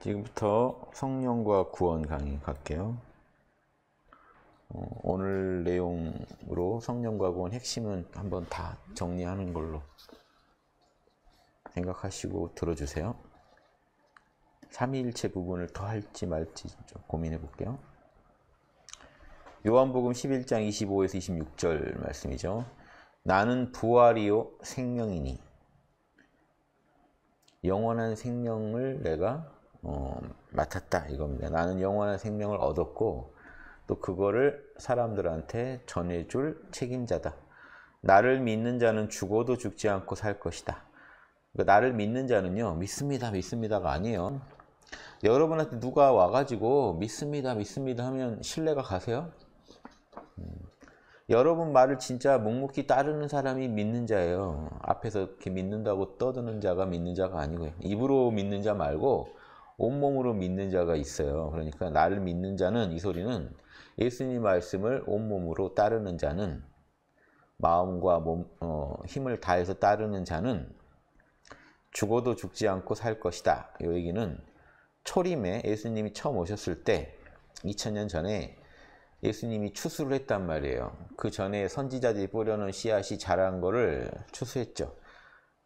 지금부터 성령과 구원 강의 갈게요. 어, 오늘 내용으로 성령과 구원 핵심은 한번 다 정리하는 걸로 생각하시고 들어주세요. 삼위일체 부분을 더 할지 말지 좀 고민해 볼게요. 요한복음 11장 25에서 26절 말씀이죠. 나는 부활이요 생명이니 영원한 생명을 내가 어, 맡았다 이겁니다. 나는 영원한 생명을 얻었고 또 그거를 사람들한테 전해줄 책임자다. 나를 믿는 자는 죽어도 죽지 않고 살 것이다. 그러니까 나를 믿는 자는요, 믿습니다, 믿습니다가 아니에요. 여러분한테 누가 와가지고 믿습니다, 믿습니다 하면 신뢰가 가세요? 음. 여러분 말을 진짜 묵묵히 따르는 사람이 믿는 자예요. 앞에서 이렇게 믿는다고 떠드는 자가 믿는 자가 아니고요. 입으로 믿는 자 말고 온몸으로 믿는 자가 있어요. 그러니까 나를 믿는 자는 이 소리는 예수님 말씀을 온몸으로 따르는 자는 마음과 몸, 어, 힘을 다해서 따르는 자는 죽어도 죽지 않고 살 것이다. 이 얘기는 초림에 예수님이 처음 오셨을 때 2000년 전에 예수님이 추수를 했단 말이에요. 그 전에 선지자들이 뿌려놓은 씨앗이 자란 거를 추수했죠.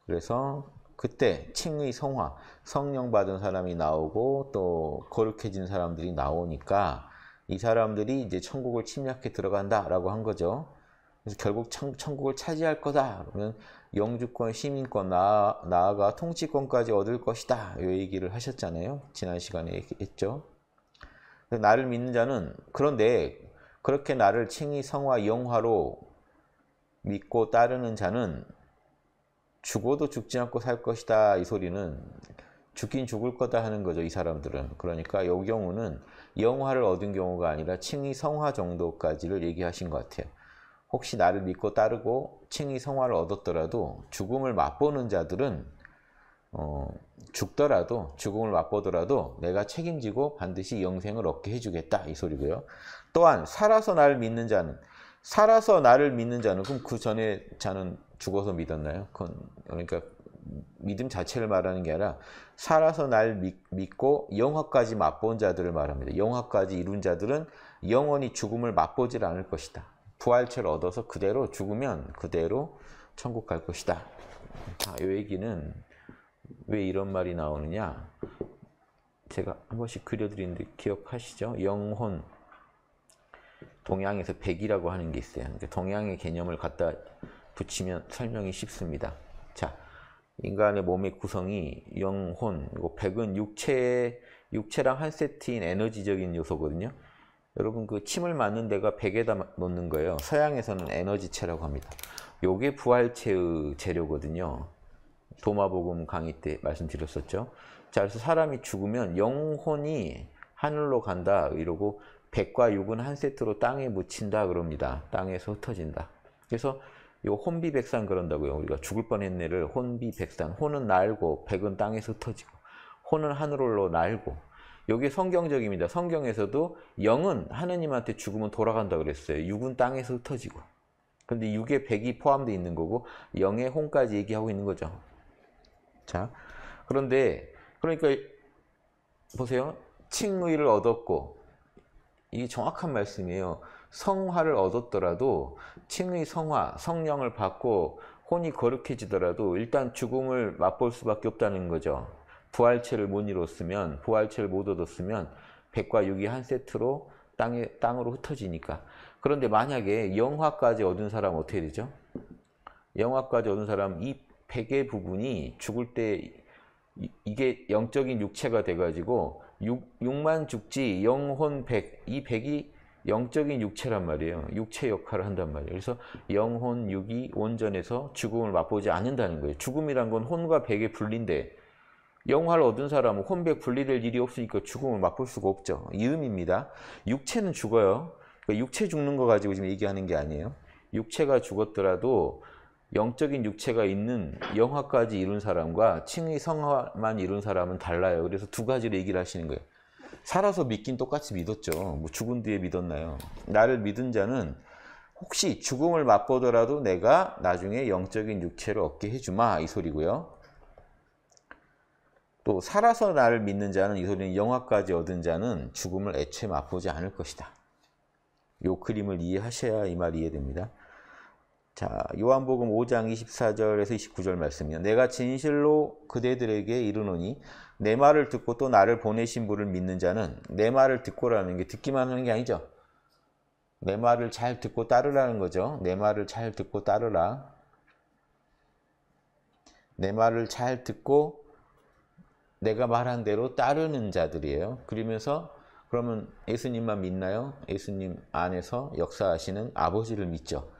그래서 그때 칭의 성화, 성령 받은 사람이 나오고 또 거룩해진 사람들이 나오니까 이 사람들이 이제 천국을 침략해 들어간다라고 한 거죠. 그래서 결국 천, 국을 차지할 거다. 그러면 영주권, 시민권, 나, 나아가 통치권까지 얻을 것이다. 이 얘기를 하셨잖아요. 지난 시간에 했죠. 나를 믿는 자는 그런데 그렇게 나를 칭의, 성화, 영화로 믿고 따르는 자는 죽어도 죽지 않고 살 것이다 이 소리는 죽긴 죽을 거다 하는 거죠 이 사람들은 그러니까 이 경우는 영화를 얻은 경우가 아니라 칭의 성화 정도까지를 얘기하신 것 같아요 혹시 나를 믿고 따르고 칭의 성화를 얻었더라도 죽음을 맛보는 자들은 어, 죽더라도 죽음을 맛보더라도 내가 책임지고 반드시 영생을 얻게 해주겠다 이 소리고요 또한 살아서 나를 믿는 자는 살아서 나를 믿는 자는 그럼 그 전에 자는 죽어서 믿었나요? 그건 그러니까 믿음 자체를 말하는 게 아니라 살아서 날 믿, 고 영화까지 맛본 자들을 말합니다. 영화까지 이룬 자들은 영원히 죽음을 맛보질 않을 것이다. 부활체를 얻어서 그대로 죽으면 그대로 천국 갈 것이다. 아, 이 얘기는 왜 이런 말이 나오느냐? 제가 한 번씩 그려드리는데 기억하시죠? 영혼 동양에서 백이라고 하는 게 있어요. 그러니까 동양의 개념을 갖다 붙이면 설명이 쉽습니다. 자, 인간의 몸의 구성이 영혼, 그리고 백은 육체, 육체랑 한 세트인 에너지적인 요소거든요. 여러분 그 침을 맞는 데가 백에다 놓는 거예요. 서양에서는 에너지체라고 합니다. 요게 부활체의 재료거든요. 도마복음 강의 때 말씀드렸었죠. 자, 그래서 사람이 죽으면 영혼이 하늘로 간다 이러고 백과 육은 한 세트로 땅에 묻힌다 그럽니다. 땅에서 흩어진다. 그래서 이 혼비백산 그런다고요. 우리가 죽을 뻔했네를 혼비백산. 혼은 날고 백은 땅에서 터지고 혼은 하늘로 날고 여기 성경적입니다. 성경에서도 영은 하느님한테 죽으면 돌아간다 그랬어요. 육은 땅에서 흩어지고. 근데 육의 백이 포함되어 있는 거고 영의 혼까지 얘기하고 있는 거죠. 자, 그런데 그러니까 보세요. 칭의를 얻었고 이게 정확한 말씀이에요. 성화를 얻었더라도 칭의 성화, 성령을 받고 혼이 거룩해지더라도 일단 죽음을 맛볼 수밖에 없다는 거죠. 부활체를 못잃었으면 부활체를 못 얻었으면 백과 육이 한 세트로 땅에, 땅으로 흩어지니까. 그런데 만약에 영화까지 얻은 사람 어떻게 되죠? 영화까지 얻은 사람 이 백의 부분이 죽을 때 이게 영적인 육체가 돼가지고 육, 육만 죽지 영혼 백, 이 백이 영적인 육체란 말이에요. 육체 역할을 한단 말이에요. 그래서 영혼, 육이 온전해서 죽음을 맛보지 않는다는 거예요. 죽음이란 건 혼과 백의 분리인데 영화를 얻은 사람은 혼백 분리될 일이 없으니까 죽음을 맛볼 수가 없죠. 이의입니다 육체는 죽어요. 그러니까 육체 죽는 거 가지고 지금 얘기하는 게 아니에요. 육체가 죽었더라도 영적인 육체가 있는 영화까지 이룬 사람과 칭의 성화만 이룬 사람은 달라요. 그래서 두가지를 얘기를 하시는 거예요. 살아서 믿긴 똑같이 믿었죠. 뭐 죽은 뒤에 믿었나요? 나를 믿은 자는 혹시 죽음을 맛보더라도 내가 나중에 영적인 육체를 얻게 해주마 이 소리고요. 또 살아서 나를 믿는 자는 이 소리는 영화까지 얻은 자는 죽음을 애초에 맛보지 않을 것이다. 요 그림을 이해하셔야 이 말 이해됩니다. 자, 요한복음 5장 24절에서 29절 말씀이요. 내가 진실로 그대들에게 이르노니 내 말을 듣고 또 나를 보내신 분을 믿는 자는 내 말을 듣고라는 게 듣기만 하는 게 아니죠. 내 말을 잘 듣고 따르라는 거죠. 내 말을 잘 듣고 따르라. 내 말을 잘 듣고 내가 말한 대로 따르는 자들이에요. 그러면서 그러면 예수님만 믿나요? 예수님 안에서 역사하시는 아버지를 믿죠.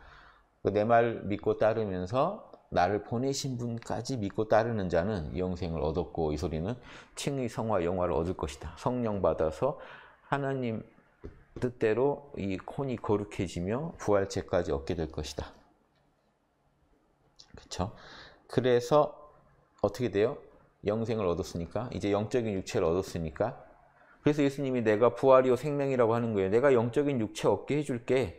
그 내말 믿고 따르면서 나를 보내신 분까지 믿고 따르는 자는 영생을 얻었고 이 소리는 칭의 성화 영화를 얻을 것이다. 성령 받아서 하나님 뜻대로 이 혼이 거룩해지며 부활체까지 얻게 될 것이다. 그렇죠? 그래서 어떻게 돼요? 영생을 얻었으니까 이제 영적인 육체를 얻었으니까 그래서 예수님이 내가 부활이요 생명이라고 하는 거예요. 내가 영적인 육체 얻게 해줄게.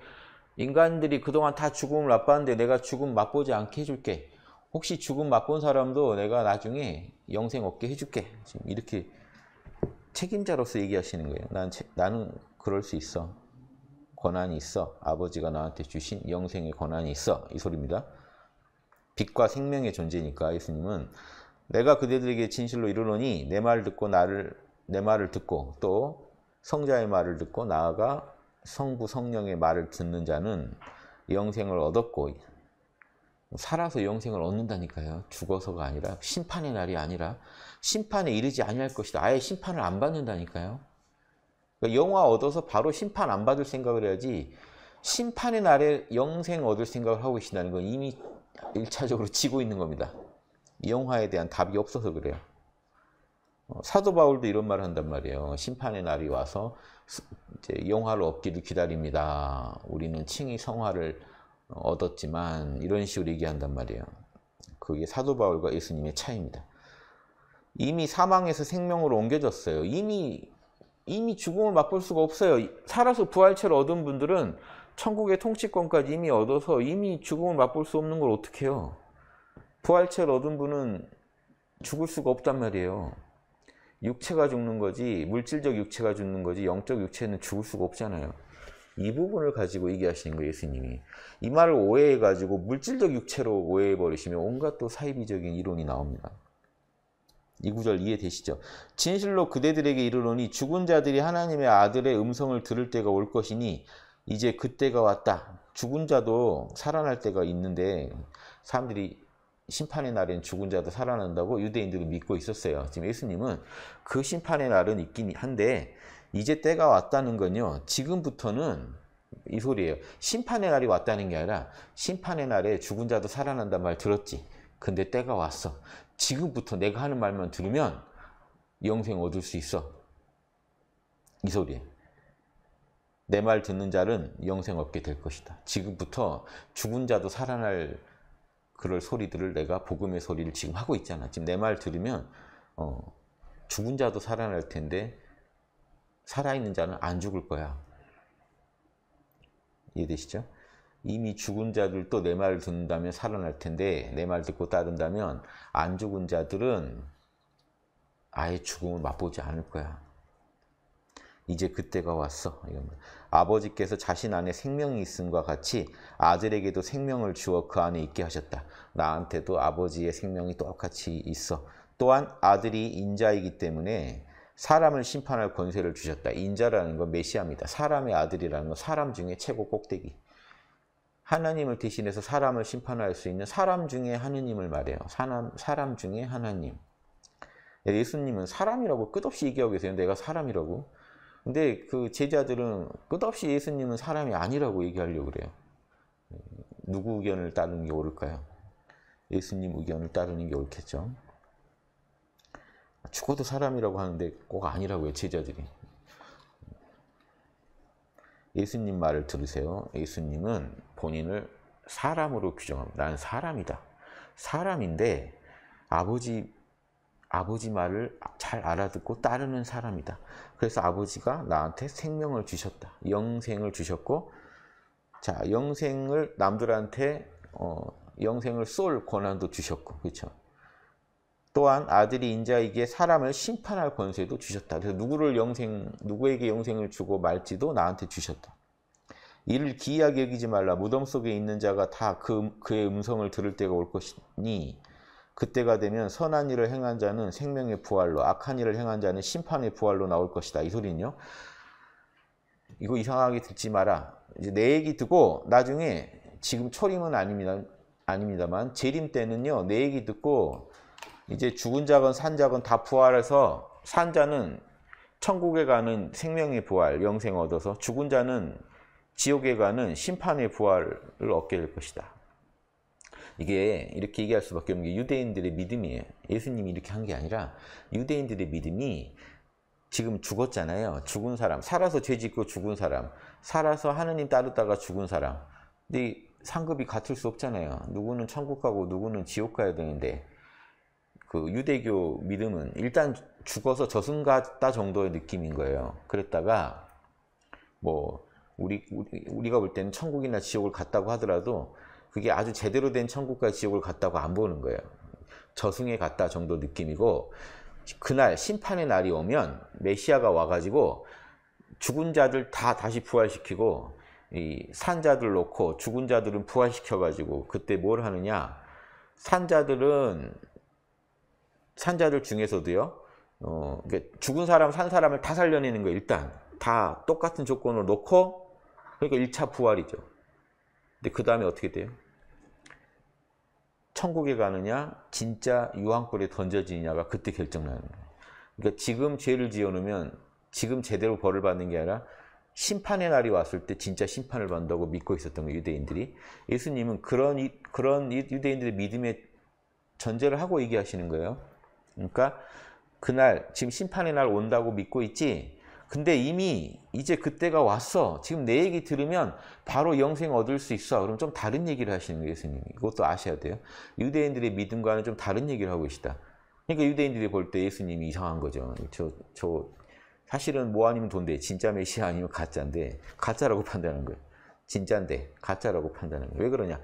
인간들이 그동안 다 죽음을 맛봤는데 내가 죽음 맛보지 않게 해줄게. 혹시 죽음 맛본 사람도 내가 나중에 영생 얻게 해줄게. 지금 이렇게 책임자로서 얘기하시는 거예요. 난, 나는 그럴 수 있어. 권한이 있어. 아버지가 나한테 주신 영생의 권한이 있어. 이 소리입니다. 빛과 생명의 존재니까 예수님은 내가 그대들에게 진실로 이르노니 내 말 듣고 나를 내 말을 듣고 또 성자의 말을 듣고 나아가 성부 성령의 말을 듣는 자는 영생을 얻었고 살아서 영생을 얻는다니까요. 죽어서가 아니라 심판의 날이 아니라 심판에 이르지 아니할 것이다. 아예 심판을 안 받는다니까요. 그러니까 영화 얻어서 바로 심판 안 받을 생각을 해야지 심판의 날에 영생 얻을 생각을 하고 계신다는 건 이미 일차적으로 지고 있는 겁니다. 영화에 대한 답이 없어서 그래요. 어, 사도 바울도 이런 말을 한단 말이에요. 심판의 날이 와서 이제 영화를 얻기를 기다립니다. 우리는 칭의 성화를 어, 얻었지만 이런 식으로 얘기한단 말이에요. 그게 사도 바울과 예수님의 차이입니다. 이미 사망에서 생명으로 옮겨졌어요. 이미 이미 죽음을 맛볼 수가 없어요. 살아서 부활체를 얻은 분들은 천국의 통치권까지 이미 얻어서 이미 죽음을 맛볼 수 없는 걸 어떻게 해요? 부활체를 얻은 분은 죽을 수가 없단 말이에요. 육체가 죽는 거지 물질적 육체가 죽는 거지 영적 육체는 죽을 수가 없잖아요. 이 부분을 가지고 얘기하시는 거예요, 예수님이. 이 말을 오해해가지고 물질적 육체로 오해해버리시면 온갖 또 사이비적인 이론이 나옵니다. 이 구절 이해되시죠? 진실로 그대들에게 이르노니 죽은 자들이 하나님의 아들의 음성을 들을 때가 올 것이니 이제 그때가 왔다. 죽은 자도 살아날 때가 있는데 사람들이 심판의 날엔 죽은 자도 살아난다고 유대인들은 믿고 있었어요. 지금 예수님은 그 심판의 날은 있긴 한데 이제 때가 왔다는 건요. 지금부터는 이 소리예요. 심판의 날이 왔다는 게 아니라 심판의 날에 죽은 자도 살아난다 말 들었지. 근데 때가 왔어. 지금부터 내가 하는 말만 들으면 영생 얻을 수 있어. 이 소리예요. 내 말 듣는 자는 영생 얻게 될 것이다. 지금부터 죽은 자도 살아날 그럴 소리들을 내가 복음의 소리를 지금 하고 있잖아. 지금 내 말 들으면 어, 죽은 자도 살아날 텐데 살아있는 자는 안 죽을 거야. 이해되시죠? 이미 죽은 자들도 내 말을 듣는다면 살아날 텐데 내 말 듣고 따른다면 안 죽은 자들은 아예 죽음을 맛보지 않을 거야. 이제 그때가 왔어. 아버지께서 자신 안에 생명이 있음과 같이 아들에게도 생명을 주어 그 안에 있게 하셨다. 나한테도 아버지의 생명이 똑같이 있어. 또한 아들이 인자이기 때문에 사람을 심판할 권세를 주셨다. 인자라는 건 메시아입니다. 사람의 아들이라는 건 사람 중에 최고 꼭대기. 하나님을 대신해서 사람을 심판할 수 있는 사람 중에 하느님을 말해요. 사람, 사람 중에 하나님. 예수님은 사람이라고 끝없이 얘기하고 계세요. 내가 사람이라고. 근데 그 제자들은 끝없이 예수님은 사람이 아니라고 얘기하려고 그래요. 누구 의견을 따르는 게 옳을까요? 예수님 의견을 따르는 게 옳겠죠. 죽어도 사람이라고 하는데 꼭 아니라고 요 제자들이. 예수님 말을 들으세요. 예수님은 본인을 사람으로 규정합니다. 나는 사람이다. 사람인데 아버지 아버지 말을 잘 알아듣고 따르는 사람이다. 그래서 아버지가 나한테 생명을 주셨다. 영생을 주셨고 자 영생을 남들한테 어, 영생을 쏠 권한도 주셨고 그렇죠. 또한 아들이 인자에게 사람을 심판할 권세도 주셨다. 그래서 누구를 영생 누구에게 영생을 주고 말지도 나한테 주셨다. 이를 기이하게 여기지 말라. 무덤 속에 있는 자가 다 그 그의 음성을 들을 때가 올 것이니 그때가 되면 선한 일을 행한 자는 생명의 부활로 악한 일을 행한 자는 심판의 부활로 나올 것이다. 이 소리는요. 이거 이상하게 듣지 마라. 이제 내 얘기 듣고 나중에 지금 초림은 아닙니다. 아닙니다만 재림 때는요. 내 얘기 듣고 이제 죽은 자건 산 자건 다 부활해서 산 자는 천국에 가는 생명의 부활, 영생 얻어서 죽은 자는 지옥에 가는 심판의 부활을 얻게 될 것이다. 이게 이렇게 얘기할 수밖에 없는 게 유대인들의 믿음이에요. 예수님이 이렇게 한 게 아니라 유대인들의 믿음이 지금 죽었잖아요. 죽은 사람, 살아서 죄짓고 죽은 사람, 살아서 하느님 따르다가 죽은 사람. 근데 상급이 같을 수 없잖아요. 누구는 천국 가고 누구는 지옥 가야 되는데 그 유대교 믿음은 일단 죽어서 저승 갔다 정도의 느낌인 거예요. 그랬다가 뭐 우리, 우리 가볼 때는 천국이나 지옥을 갔다고 하더라도 그게 아주 제대로 된 천국과 지옥을 갔다고 안 보는 거예요. 저승에 갔다 정도 느낌이고 그날 심판의 날이 오면 메시아가 와가지고 죽은 자들 다 다시 부활시키고 산 자들 놓고 죽은 자들은 부활시켜가지고 그때 뭘 하느냐 산 자들은 산 자들 중에서도요 어, 죽은 사람 산 사람을 다 살려내는 거예요 일단 다 똑같은 조건을 놓고 그러니까 1차 부활이죠 근데 그 다음에 어떻게 돼요? 천국에 가느냐 진짜 유황골에 던져지느냐가 그때 결정나는 거예요. 그러니까 지금 죄를 지어놓으면 지금 제대로 벌을 받는 게 아니라 심판의 날이 왔을 때 진짜 심판을 받는다고 믿고 있었던 거예요, 유대인들이. 예수님은 그런, 그런 유대인들의 믿음의 전제를 하고 얘기하시는 거예요. 그러니까 그날, 지금 심판의 날 온다고 믿고 있지? 근데 이미 이제 그때가 왔어. 지금 내 얘기 들으면 바로 영생 얻을 수 있어. 그럼 좀 다른 얘기를 하시는 거예요, 예수님이. 것도 아셔야 돼요. 유대인들의 믿음과는 좀 다른 얘기를 하고 계시다. 그러니까 유대인들이 볼 때 예수님이 이상한 거죠. 저, 저, 사실은 뭐 아니면 돈데, 진짜 메시아 아니면 가짜인데, 가짜라고 판단하는 거예요. 진짜인데, 가짜라고 판단하는 거예요. 왜 그러냐?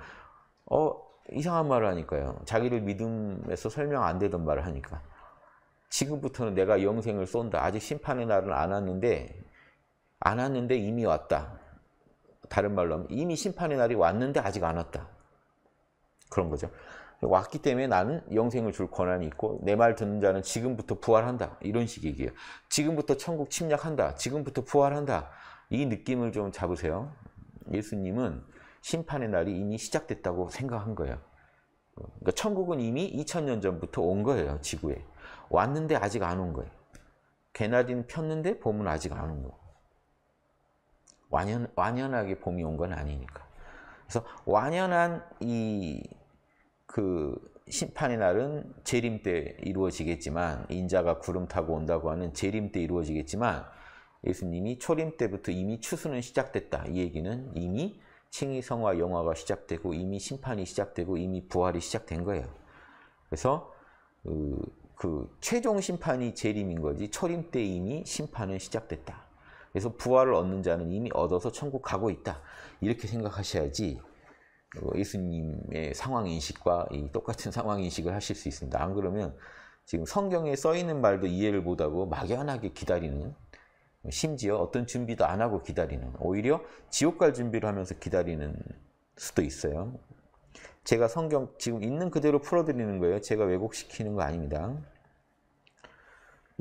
어, 이상한 말을 하니까요. 자기를 믿음에서 설명 안 되던 말을 하니까. 지금부터는 내가 영생을 쏜다. 아직 심판의 날은 안 왔는데 안 왔는데 이미 왔다. 다른 말로 하면 이미 심판의 날이 왔는데 아직 안 왔다. 그런 거죠. 왔기 때문에 나는 영생을 줄 권한이 있고 내 말 듣는 자는 지금부터 부활한다. 이런 식이에요. 지금부터 천국 침략한다. 지금부터 부활한다. 이 느낌을 좀 잡으세요. 예수님은 심판의 날이 이미 시작됐다고 생각한 거예요. 그러니까 천국은 이미 2000년 전부터 온 거예요. 지구에. 왔는데 아직 안 온 거예요. 개나리는 폈는데 봄은 아직 안 온 거예요. 완연, 완연하게 봄이 온 건 아니니까. 그래서 완연한 이그 심판의 날은 재림 때 이루어지겠지만 인자가 구름 타고 온다고 하는 재림 때 이루어지겠지만 예수님이 초림 때부터 이미 추수는 시작됐다. 이 얘기는 이미 칭의성화 영화가 시작되고 이미 심판이 시작되고 이미 부활이 시작된 거예요. 그래서 그그 최종 심판이 재림인 거지 초림 때 이미 심판은 시작됐다. 그래서 부활을 얻는 자는 이미 얻어서 천국 가고 있다. 이렇게 생각하셔야지 어, 예수님의 상황인식과 똑같은 상황인식을 하실 수 있습니다. 안 그러면 지금 성경에 써 있는 말도 이해를 못하고 막연하게 기다리는 심지어 어떤 준비도 안 하고 기다리는 오히려 지옥 갈 준비를 하면서 기다리는 수도 있어요. 제가 성경 지금 있는 그대로 풀어드리는 거예요. 제가 왜곡시키는 거 아닙니다.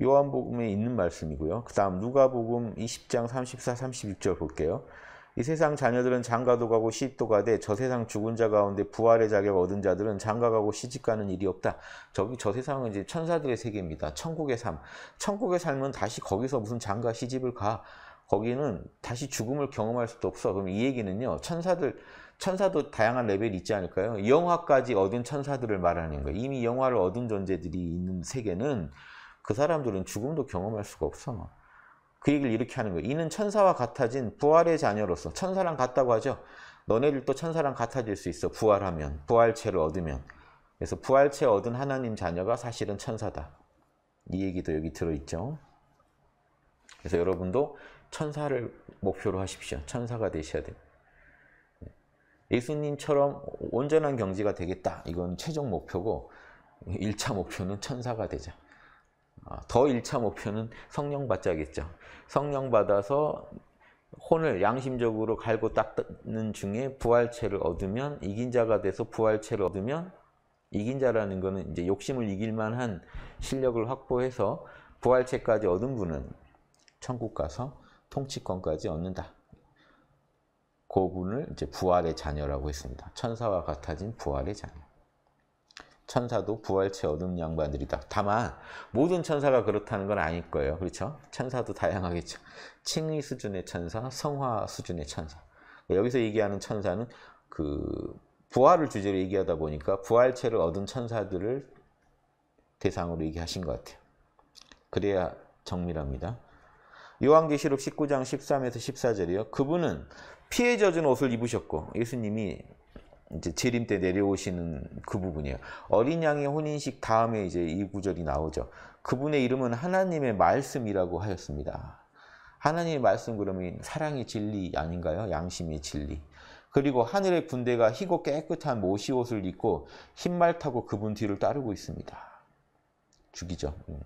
요한복음에 있는 말씀이고요. 그 다음 누가복음 20장 34, 36절 볼게요. 이 세상 자녀들은 장가도 가고 시집도 가되 저 세상 죽은 자 가운데 부활의 자격 얻은 자들은 장가가고 시집가는 일이 없다. 저기 저 세상은 이제 천사들의 세계입니다. 천국의 삶. 천국의 삶은 다시 거기서 무슨 장가 시집을 가. 거기는 다시 죽음을 경험할 수도 없어. 그럼 이 얘기는요. 천사들 천사도 다양한 레벨이 있지 않을까요? 영화까지 얻은 천사들을 말하는 거예요. 이미 영화를 얻은 존재들이 있는 세계는 그 사람들은 죽음도 경험할 수가 없어. 그 얘기를 이렇게 하는 거예요. 이는 천사와 같아진 부활의 자녀로서 천사랑 같다고 하죠. 너네들도 천사랑 같아질 수 있어. 부활하면 부활체를 얻으면. 그래서 부활체 얻은 하나님 자녀가 사실은 천사다. 이 얘기도 여기 들어있죠. 그래서 여러분도 천사를 목표로 하십시오. 천사가 되셔야 됩니다. 예수님처럼 온전한 경지가 되겠다. 이건 최종 목표고 1차 목표는 천사가 되자. 아, 더 1차 목표는 성령 받자겠죠. 성령 받아서 혼을 양심적으로 갈고 닦는 중에 부활체를 얻으면 이긴 자가 돼서 부활체를 얻으면 이긴 자라는 거는 이제 욕심을 이길 만한 실력을 확보해서 부활체까지 얻은 분은 천국 가서 통치권까지 얻는다. 그분을 이제 부활의 자녀라고 했습니다. 천사와 같아진 부활의 자녀. 천사도 부활체 얻은 양반들이다. 다만 모든 천사가 그렇다는 건 아닐 거예요. 그렇죠? 천사도 다양하겠죠. 칭의 수준의 천사, 성화 수준의 천사. 뭐 여기서 얘기하는 천사는 그 부활을 주제로 얘기하다 보니까 부활체를 얻은 천사들을 대상으로 얘기하신 것 같아요. 그래야 정밀합니다. 요한계시록 19장 13에서 14절이요. 그분은 피에 젖은 옷을 입으셨고 예수님이 이제 재림 때 내려오시는 그 부분이에요. 어린 양의 혼인식 다음에 이제 이 구절이 나오죠. 그분의 이름은 하나님의 말씀이라고 하였습니다. 하나님의 말씀 그러면 사랑의 진리 아닌가요? 양심의 진리. 그리고 하늘의 군대가 희고 깨끗한 모시 옷을 입고 흰말 타고 그분 뒤를 따르고 있습니다. 죽이죠. 음.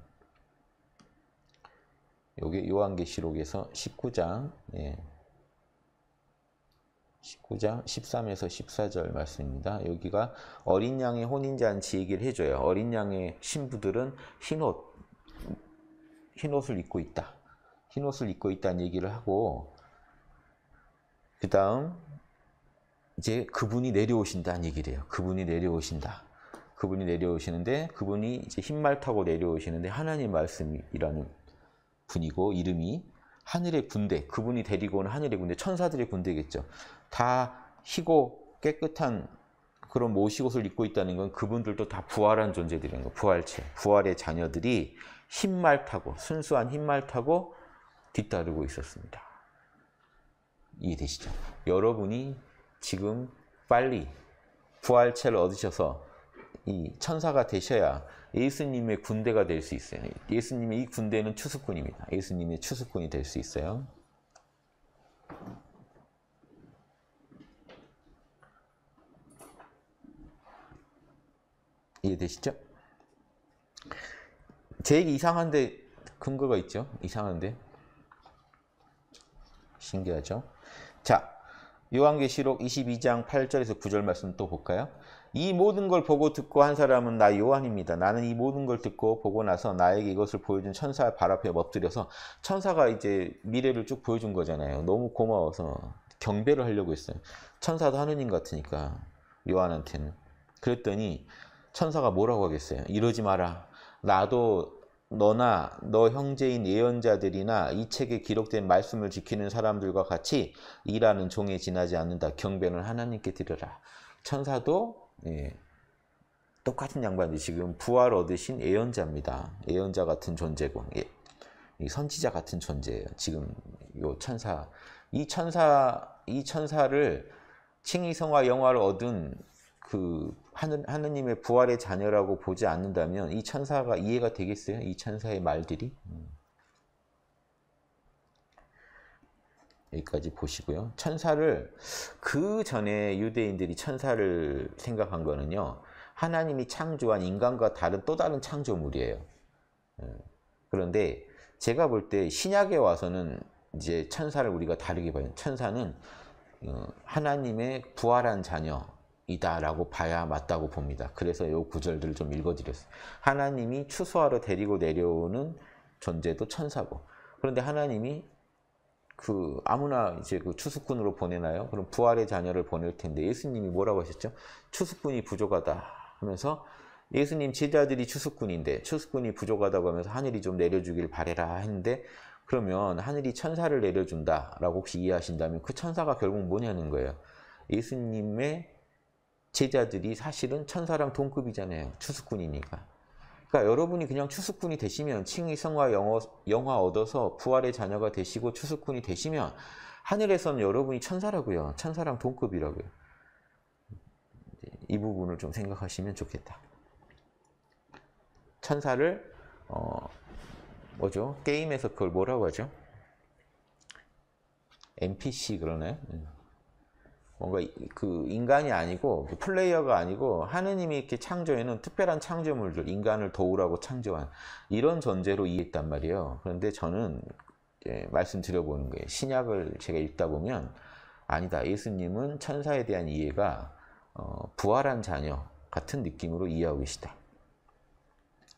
요게 요한계시록에서 19장. 예. 19장 13에서 14절 말씀입니다. 여기가 어린 양의 혼인잔치 얘기를 해줘요. 어린 양의 신부들은 흰옷, 흰옷을 입고 있다. 흰옷을 입고 있다는 얘기를 하고 그 다음 이제 그분이 내려오신다는 얘기를 해요. 그분이 내려오신다. 그분이 내려오시는데 그분이 이제 흰말 타고 내려오시는데 하나님 말씀이라는 분이고 이름이 하늘의 군대, 그분이 데리고 온 하늘의 군대, 천사들의 군대겠죠. 다 희고 깨끗한 그런 모시옷을 입고 있다는 건 그분들도 다 부활한 존재들인 거예요 부활체, 부활의 자녀들이 흰 말 타고 순수한 흰 말 타고 뒤따르고 있었습니다. 이해되시죠? 여러분이 지금 빨리 부활체를 얻으셔서 이 천사가 되셔야 예수님의 군대가 될 수 있어요. 예수님의 이 군대는 추수꾼입니다. 예수님의 추수꾼이 될 수 있어요. 이해되시죠? 제 얘기 이상한데 근거가 있죠? 이상한데 신기하죠? 자 요한계시록 22장 8절에서 9절 말씀 또 볼까요? 이 모든 걸 보고 듣고 한 사람은 나 요한입니다. 나는 이 모든 걸 듣고 보고 나서 나에게 이것을 보여준 천사의 발 앞에 엎드려서 천사가 이제 미래를 쭉 보여준 거잖아요. 너무 고마워서 경배를 하려고 했어요. 천사도 하느님 같으니까 요한한테는. 그랬더니 천사가 뭐라고 하겠어요? 이러지 마라. 나도 너나 너 형제인 예언자들이나 이 책에 기록된 말씀을 지키는 사람들과 같이 일하는 종에 지나지 않는다. 경배는 하나님께 드려라. 천사도 예, 똑같은 양반이 지금 부활 얻으신 예언자입니다. 예언자 같은 존재고 예, 선지자 같은 존재예요. 지금 이 천사 이 천사 이 천사를 칭의성화 영화를 얻은 그 하늘, 하느님의 부활의 자녀라고 보지 않는다면 이 천사가 이해가 되겠어요? 이 천사의 말들이? 음. 여기까지 보시고요. 천사를 그 전에 유대인들이 천사를 생각한 거는요. 하나님이 창조한 인간과 다른 또 다른 창조물이에요. 예. 그런데 제가 볼 때 신약에 와서는 이제 천사를 우리가 다르게 봐요. 천사는 어, 하나님의 부활한 자녀, 이다라고 봐야 맞다고 봅니다. 그래서 이 구절들을 좀 읽어드렸어요. 하나님이 추수하러 데리고 내려오는 존재도 천사고 그런데 하나님이 그 아무나 이제 그 추수꾼으로 보내나요? 그럼 부활의 자녀를 보낼 텐데 예수님이 뭐라고 하셨죠? 추수꾼이 부족하다 하면서 예수님 제자들이 추수꾼인데 추수꾼이 부족하다고 하면서 하늘이 좀 내려주길 바래라 했는데 그러면 하늘이 천사를 내려준다라고 혹시 이해하신다면 그 천사가 결국 뭐냐는 거예요. 예수님의 제자들이 사실은 천사랑 동급이잖아요. 추수꾼이니까. 그러니까 여러분이 그냥 추수꾼이 되시면 칭의성화 영어, 영화 얻어서 부활의 자녀가 되시고 추수꾼이 되시면 하늘에선 여러분이 천사라고요. 천사랑 동급이라고요. 이 부분을 좀 생각하시면 좋겠다. 천사를 어, 뭐죠? 게임에서 그걸 뭐라고 하죠? NPC 그러네요 음. 뭔가 그 인간이 아니고 그 플레이어가 아니고 하느님이 이렇게 창조해놓은 특별한 창조물들 인간을 도우라고 창조한 이런 존재로 이해했단 말이에요. 그런데 저는 말씀드려보는 거예요. 신약을 제가 읽다 보면 아니다. 예수님은 천사에 대한 이해가 어, 부활한 자녀 같은 느낌으로 이해하고 계시다.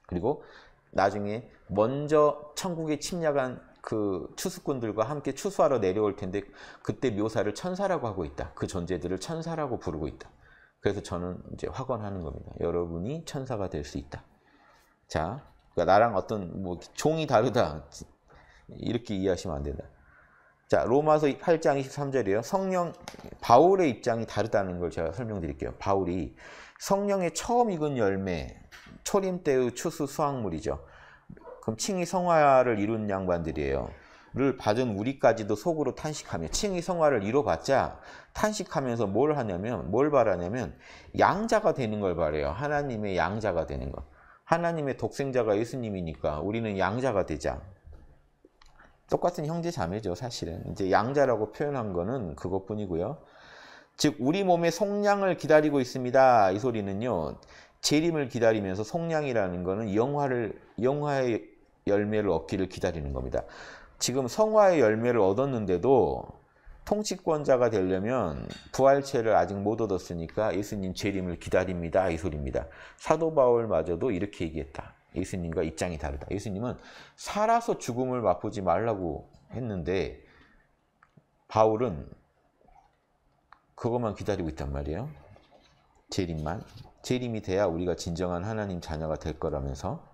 그리고 나중에 먼저 천국에 침략한 그 추수꾼들과 함께 추수하러 내려올 텐데 그때 묘사를 천사라고 하고 있다. 그 존재들을 천사라고 부르고 있다. 그래서 저는 이제 확언하는 겁니다. 여러분이 천사가 될 수 있다. 자, 그러니까 나랑 어떤 뭐 종이 다르다. 이렇게 이해하시면 안 된다. 자, 로마서 8장 23절이요. 성령 바울의 입장이 다르다는 걸 제가 설명드릴게요. 바울이 성령의 처음 익은 열매, 초림 때의 추수 수확물이죠. 그럼 칭의 성화를 이룬 양반들이에요. 를 받은 우리까지도 속으로 탄식하며 칭의 성화를 이뤄봤자 탄식하면서 뭘 하냐면 뭘 바라냐면 양자가 되는 걸 바래요. 하나님의 양자가 되는 것. 하나님의 독생자가 예수님이니까 우리는 양자가 되자. 똑같은 형제 자매죠, 사실은. 이제 양자라고 표현한 거는 그것뿐이고요. 즉 우리 몸의 속량을 기다리고 있습니다. 이 소리는요. 재림을 기다리면서 속량이라는 거는 영화를 영화의 열매를 얻기를 기다리는 겁니다. 지금 성화의 열매를 얻었는데도 통치권자가 되려면 부활체를 아직 못 얻었으니까 예수님 재림을 기다립니다. 이 소리입니다. 사도 바울마저도 이렇게 얘기했다. 예수님과 입장이 다르다. 예수님은 살아서 죽음을 맛보지 말라고 했는데 바울은 그것만 기다리고 있단 말이에요. 재림만. 재림이 돼야 우리가 진정한 하나님 자녀가 될 거라면서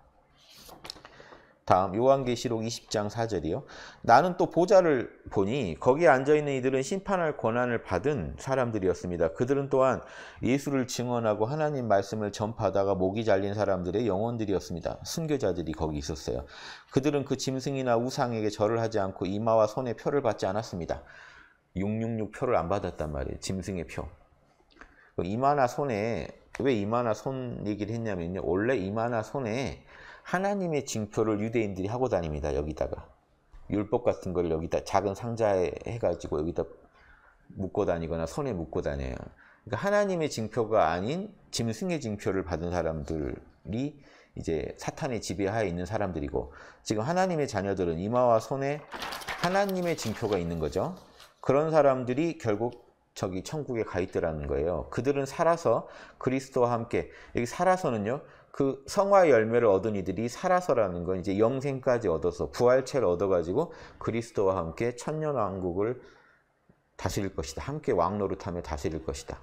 다음 요한계시록 20장 4절이요. 나는 또 보좌를 보니 거기에 앉아있는 이들은 심판할 권한을 받은 사람들이었습니다. 그들은 또한 예수를 증언하고 하나님 말씀을 전파하다가 목이 잘린 사람들의 영혼들이었습니다. 순교자들이 거기 있었어요. 그들은 그 짐승이나 우상에게 절을 하지 않고 이마와 손에 표를 받지 않았습니다. 666 표를 안 받았단 말이에요. 짐승의 표. 그 이마나 손에 왜 이마나 손 얘기를 했냐면요. 원래 이마나 손에 하나님의 징표를 유대인들이 하고 다닙니다. 여기다가 율법 같은 걸 여기다 작은 상자에 해가지고 여기다 묶고 다니거나 손에 묶고 다녀요. 그러니까 하나님의 징표가 아닌 짐승의 징표를 받은 사람들이 이제 사탄의 지배하에 있는 사람들이고 지금 하나님의 자녀들은 이마와 손에 하나님의 징표가 있는 거죠. 그런 사람들이 결국 저기 천국에 가 있더라는 거예요. 그들은 살아서 그리스도와 함께 여기 살아서는요. 그 성화 열매를 얻은 이들이 살아서라는 건 이제 영생까지 얻어서 부활체를 얻어가지고 그리스도와 함께 천년 왕국을 다스릴 것이다. 함께 왕노릇하며 다스릴 것이다.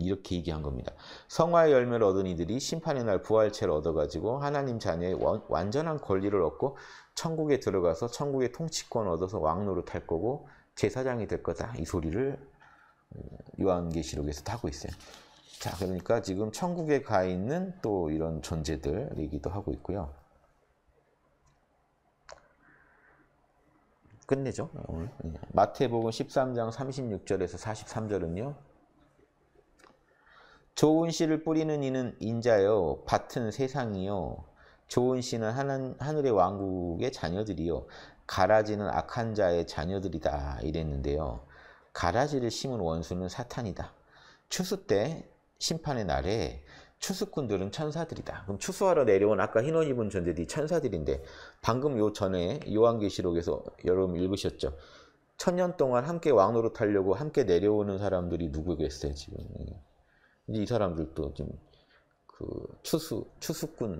이렇게 얘기한 겁니다. 성화의 열매를 얻은 이들이 심판의 날 부활체를 얻어가지고 하나님 자녀의 원, 완전한 권리를 얻고 천국에 들어가서 천국의 통치권 얻어서 왕노릇할 거고 제사장이 될 거다. 이 소리를 어, 요한계시록에서 하고 있어요. 자, 그러니까 지금 천국에 가 있는 또 이런 존재들이기도 하고 있고요. 끝내죠, 오늘. 예. 마태복음 13장 36절에서 43절은요. 좋은 씨를 뿌리는 이는 인자요, 밭은 세상이요, 좋은 씨는 하나, 하늘의 왕국의 자녀들이요, 가라지는 악한 자의 자녀들이다 이랬는데요. 가라지를 심은 원수는 사탄이다. 추수 때 심판의 날에 추수꾼들은 천사들이다. 그럼 추수하러 내려온 아까 흰 옷 입은 존재들이 천사들인데 방금 요 전에 요한계시록에서 여러분 읽으셨죠? 천년 동안 함께 왕노로 타려고 함께 내려오는 사람들이 누구겠어요 지금? 예. 이 사람들도 지금 그 추수 추수꾼이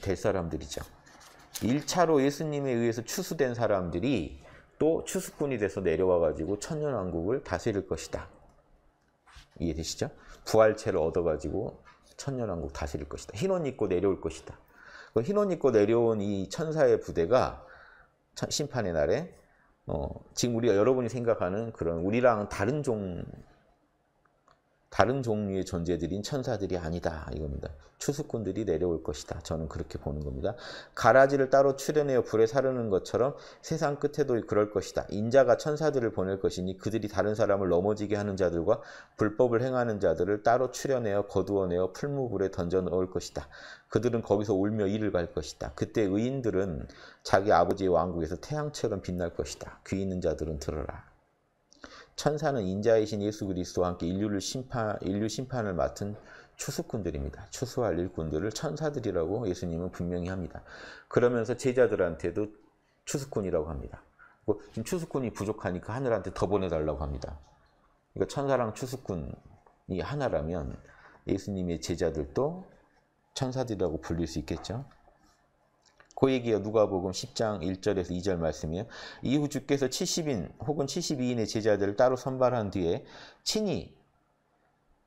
될 사람들이죠. 1차로 예수님에 의해서 추수된 사람들이 또 추수꾼이 돼서 내려와 가지고 천년 왕국을 다스릴 것이다. 이해되시죠? 부활체를 얻어가지고 천년왕국 다스릴 것이다. 흰 옷 입고 내려올 것이다. 그 흰 옷 입고 내려온 이 천사의 부대가 심판의 날에 어, 지금 우리가 여러분이 생각하는 그런 우리랑 다른 종 다른 종류의 존재들인 천사들이 아니다 이겁니다. 추수꾼들이 내려올 것이다. 저는 그렇게 보는 겁니다. 가라지를 따로 출연해여 불에 사르는 것처럼 세상 끝에도 그럴 것이다. 인자가 천사들을 보낼 것이니 그들이 다른 사람을 넘어지게 하는 자들과 불법을 행하는 자들을 따로 출연해여 거두어내어 풀무불에 던져 넣을 것이다. 그들은 거기서 울며 일을 갈 것이다. 그때 의인들은 자기 아버지의 왕국에서 태양처럼 빛날 것이다. 귀 있는 자들은 들어라. 천사는 인자이신 예수 그리스도와 함께 인류를 심판, 인류 심판을 맡은 추수꾼들입니다. 추수할 일꾼들을 천사들이라고 예수님은 분명히 합니다. 그러면서 제자들한테도 추수꾼이라고 합니다. 지금 추수꾼이 부족하니까 하늘한테 더 보내달라고 합니다. 그러니까 천사랑 추수꾼이 하나라면 예수님의 제자들도 천사들이라고 불릴 수 있겠죠. 그 얘기가 누가복음 10장 1절에서 2절 말씀이에요. 이후 주께서 70인 혹은 72인의 제자들을 따로 선발한 뒤에 친히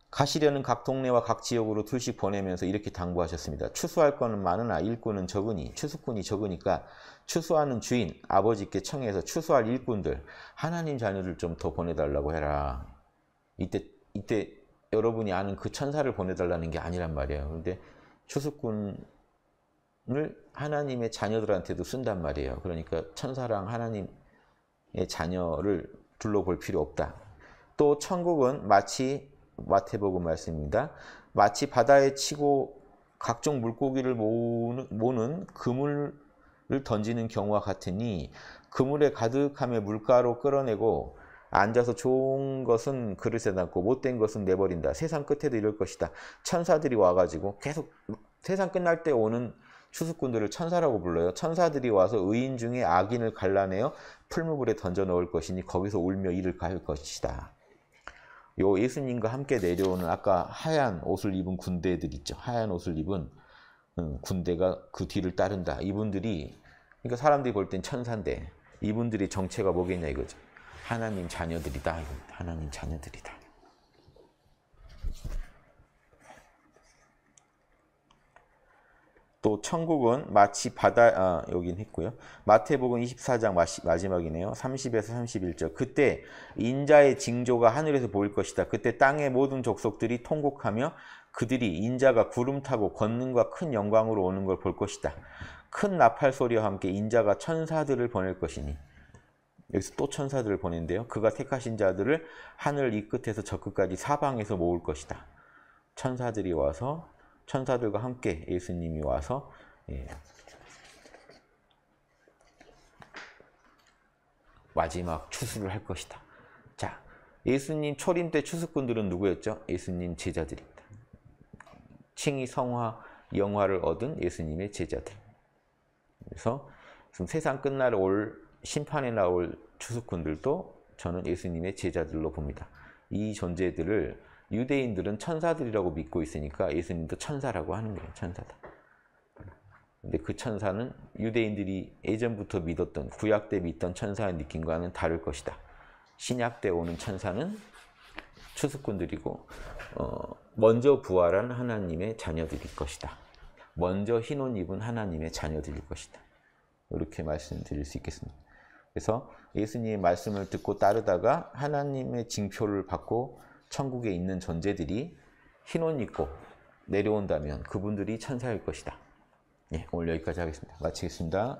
가시려는 각 동네와 각 지역으로 둘씩 보내면서 이렇게 당부하셨습니다. 추수할 거는 많으나 일꾼은 적으니 추수꾼이 적으니까 추수하는 주인 아버지께 청해서 추수할 일꾼들 하나님 자녀를 좀더 보내달라고 해라. 이때 이때 여러분이 아는 그 천사를 보내달라는 게 아니란 말이에요. 근데 추수꾼 을 하나님의 자녀들한테도 쓴단 말이에요. 그러니까 천사랑 하나님의 자녀를 둘러볼 필요 없다. 또 천국은 마치 마태복음 말씀입니다. 마치 바다에 치고 각종 물고기를 모으는, 모는 그물을 던지는 경우와 같으니 그물에 가득함에 물가로 끌어내고 앉아서 좋은 것은 그릇에 담고 못된 것은 내버린다. 세상 끝에도 이럴 것이다. 천사들이 와가지고 계속 세상 끝날 때 오는 추수꾼들을 천사라고 불러요. 천사들이 와서 의인 중에 악인을 갈라내어 풀무불에 던져 넣을 것이니 거기서 울며 이를 가 것이다. 요 예수님과 함께 내려오는 아까 하얀 옷을 입은 군대들 있죠. 하얀 옷을 입은 어, 군대가 그 뒤를 따른다. 이분들이 그러니까 사람들이 볼 땐 천사인데 이분들이 정체가 뭐겠냐 이거죠. 하나님 자녀들이다. 하나님 자녀들이다. 또 천국은 마치 바다 아, 여긴 했고요. 마태복음 24장 마시, 마지막이네요. 30에서 31절. 그때 인자의 징조가 하늘에서 보일 것이다. 그때 땅의 모든 족속들이 통곡하며 그들이 인자가 구름 타고 권능과 큰 영광으로 오는 걸 볼 것이다. 큰 나팔 소리와 함께 인자가 천사들을 보낼 것이니 여기서 또 천사들을 보낸데요 그가 택하신 자들을 하늘 이 끝에서 저 끝까지 사방에서 모을 것이다. 천사들이 와서 천사들과 함께 예수님이 와서 예, 마지막 추수를 할 것이다. 자, 예수님 초림 때 추수꾼들은 누구였죠? 예수님 제자들입니다. 칭이 성화, 영화를 얻은 예수님의 제자들. 그래서 세상 끝날 올 심판에 나올 추수꾼들도 저는 예수님의 제자들로 봅니다. 이 존재들을 유대인들은 천사들이라고 믿고 있으니까 예수님도 천사라고 하는 거예요. 천사다. 근데 그 천사는 유대인들이 예전부터 믿었던 구약 때 믿던 천사의 느낌과는 다를 것이다. 신약 때 오는 천사는 추수꾼들이고 어, 먼저 부활한 하나님의 자녀들일 것이다. 먼저 흰 옷 입은 하나님의 자녀들일 것이다. 이렇게 말씀드릴 수 있겠습니다. 그래서 예수님의 말씀을 듣고 따르다가 하나님의 징표를 받고 천국에 있는 존재들이 흰 옷 입고 내려온다면 그분들이 천사일 것이다. 예, 오늘 여기까지 하겠습니다. 마치겠습니다.